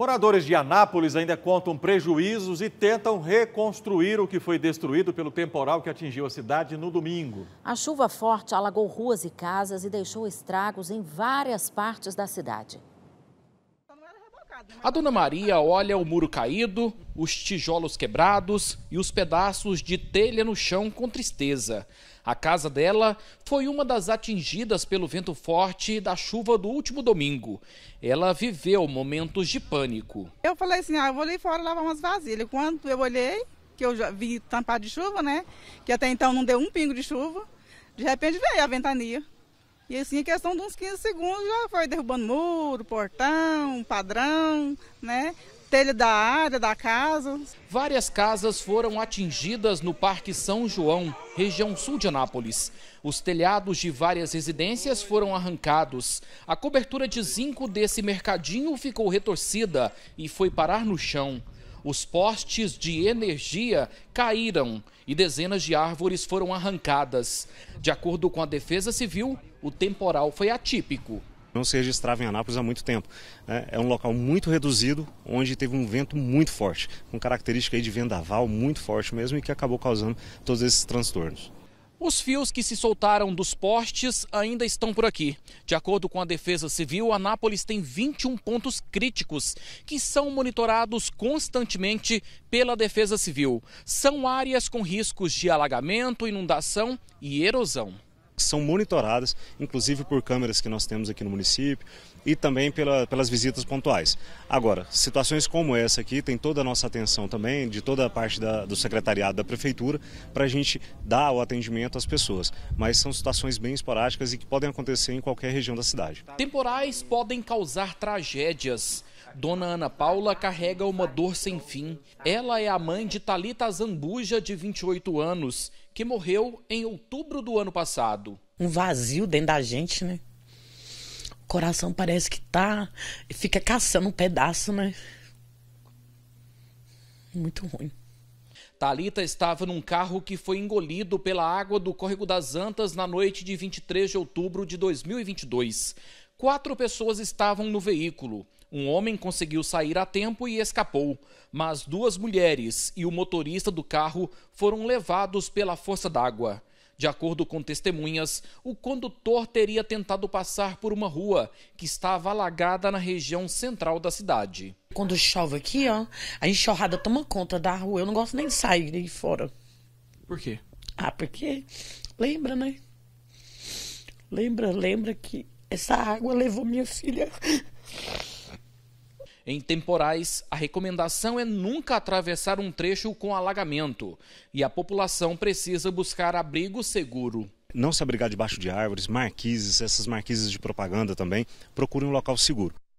Moradores de Anápolis ainda contam prejuízos e tentam reconstruir o que foi destruído pelo temporal que atingiu a cidade no domingo. A chuva forte alagou ruas e casas e deixou estragos em várias partes da cidade. Né? A dona Maria olha o muro caído, os tijolos quebrados e os pedaços de telha no chão com tristeza. A casa dela foi uma das atingidas pelo vento forte da chuva do último domingo. Ela viveu momentos de pânico. Eu falei assim: ah, eu vou ali fora lavar umas vasilhas. Quando eu olhei, que eu já vi tampar de chuva, né? Que até então não deu um pingo de chuva. De repente veio a ventania. E assim, em questão de uns 15 segundos, já foi derrubando muro, portão, padrão, né? telha da área, da casa. Várias casas foram atingidas no Parque São João, região sul de Anápolis. Os telhados de várias residências foram arrancados. A cobertura de zinco desse mercadinho ficou retorcida e foi parar no chão. Os postes de energia caíram e dezenas de árvores foram arrancadas. De acordo com a Defesa Civil, o temporal foi atípico. Não se registrava em Anápolis há muito tempo. Né? É um local muito reduzido, onde teve um vento muito forte, com característica de vendaval muito forte mesmo e que acabou causando todos esses transtornos. Os fios que se soltaram dos postes ainda estão por aqui. De acordo com a Defesa Civil, Anápolis tem 21 pontos críticos que são monitorados constantemente pela Defesa Civil. São áreas com riscos de alagamento, inundação e erosão são monitoradas, inclusive por câmeras que nós temos aqui no município, e também pela, pelas visitas pontuais. Agora, situações como essa aqui tem toda a nossa atenção também, de toda a parte da, do secretariado da prefeitura, para a gente dar o atendimento às pessoas. Mas são situações bem esporádicas e que podem acontecer em qualquer região da cidade. Temporais podem causar tragédias. Dona Ana Paula carrega uma dor sem fim. Ela é a mãe de Talita Zambuja, de 28 anos, que morreu em outubro do ano passado. Um vazio dentro da gente, né? coração parece que tá. Fica caçando um pedaço, né? Muito ruim. Talita estava num carro que foi engolido pela água do Córrego das Antas na noite de 23 de outubro de 2022. Quatro pessoas estavam no veículo. Um homem conseguiu sair a tempo e escapou, mas duas mulheres e o motorista do carro foram levados pela força d'água. De acordo com testemunhas, o condutor teria tentado passar por uma rua que estava alagada na região central da cidade. Quando chove aqui, ó, a enxurrada toma conta da rua. Eu não gosto nem de sair de fora. Por quê? Ah, porque lembra, né? Lembra, lembra que essa água levou minha filha em temporais, a recomendação é nunca atravessar um trecho com alagamento e a população precisa buscar abrigo seguro. Não se abrigar debaixo de árvores, marquises, essas marquises de propaganda também. Procure um local seguro.